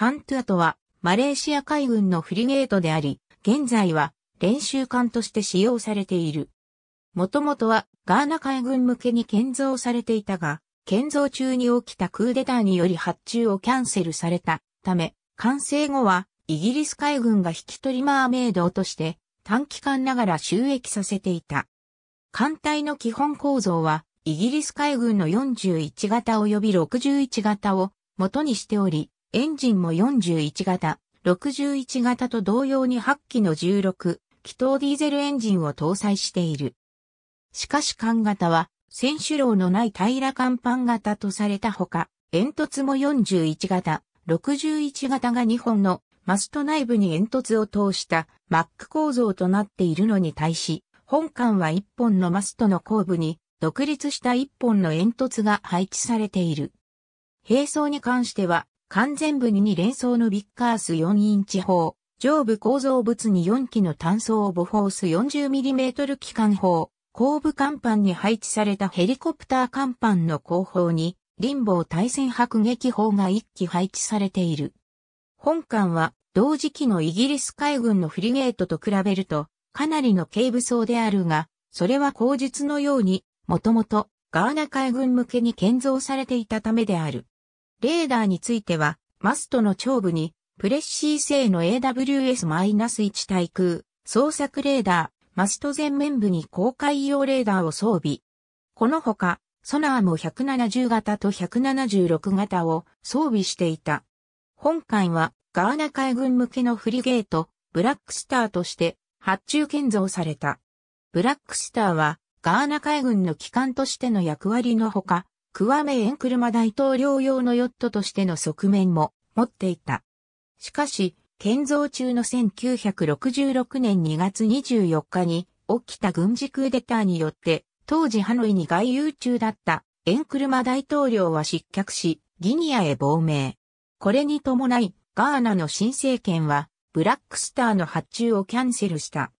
ハントゥアトは、マレーシア海軍のフリゲートであり、現在は練習艦として使用されている。もともとはガーナ海軍向けに建造されていたが、建造中に起きたクーデターにより発注をキャンセルされたため、完成後はイギリス海軍が引き取りマーメイドとして短期間ながら収益させていた。艦隊の基本構造は、イギリス海軍の41型及び61型を元にしており、エンジンも41型、61型と同様に8機の16、気筒ディーゼルエンジンを搭載している。しかし艦型は、選手楼のない平ら甲板型とされたほか、煙突も41型、61型が2本のマスト内部に煙突を通したマック構造となっているのに対し、本艦は1本のマストの後部に独立した1本の煙突が配置されている。並走に関しては完全部に2連装のビッカース4インチ砲、上部構造物に4機の単装ボフォース 40mm 機関砲、後部甲板に配置されたヘリコプター甲板の後方に、ボ防対戦迫撃砲が1機配置されている。本艦は、同時期のイギリス海軍のフリゲートと比べると、かなりの軽武装であるが、それは口述のように、もともとガーナ海軍向けに建造されていたためである。レーダーについては、マストの頂部に、プレッシー製の AWS-1 対空、捜索レーダー、マスト全面部に公開用レーダーを装備。このほか、ソナーも170型と176型を装備していた。本艦はガーナ海軍向けのフリゲート、ブラックスターとして発注建造された。ブラックスターはガーナ海軍の機関としての役割のほか、クワメエンクルマ大統領用のヨットとしての側面も持っていた。しかし、建造中の1966年2月24日に起きた軍事クーデターによって、当時ハノイに外遊中だったエンクルマ大統領は失脚し、ギニアへ亡命。これに伴い、ガーナの新政権は、ブラックスターの発注をキャンセルした。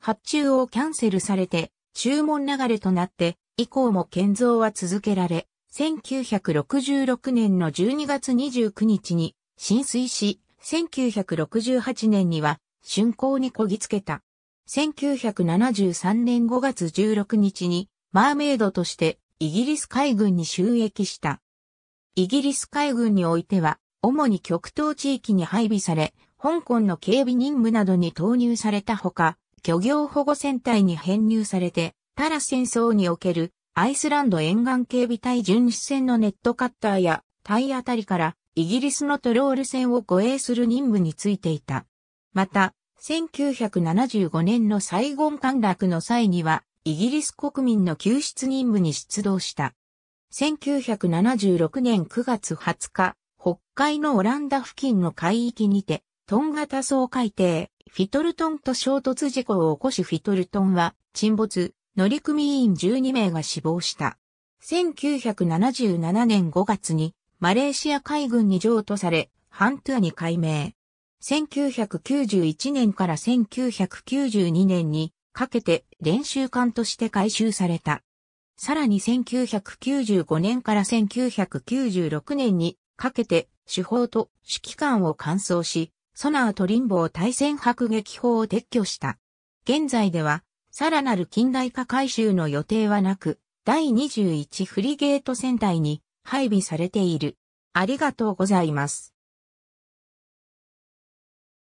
発注をキャンセルされて、注文流れとなって、以降も建造は続けられ、1966年の12月29日に浸水し、1968年には竣工にこぎつけた。1973年5月16日にマーメイドとしてイギリス海軍に収益した。イギリス海軍においては、主に極東地域に配備され、香港の警備任務などに投入されたほか、漁業保護戦隊に編入されて、タラ戦争におけるアイスランド沿岸警備隊巡視船のネットカッターや体あたりからイギリスのトロール船を護衛する任務についていた。また、1975年のサイゴン陥落の際には、イギリス国民の救出任務に出動した。1976年9月20日、北海のオランダ付近の海域にて、トン型総海底、フィトルトンと衝突事故を起こしフィトルトンは沈没、乗組員12名が死亡した。1977年5月にマレーシア海軍に譲渡され、ハントゥアに改名。1991年から1992年にかけて練習艦として改修された。さらに1995年から1996年にかけて手法と指揮官を完走し、ソナーとリンボー対戦迫撃砲を撤去した。現在ではさらなる近代化改修の予定はなく、第21フリゲート戦隊に配備されている。ありがとうございます。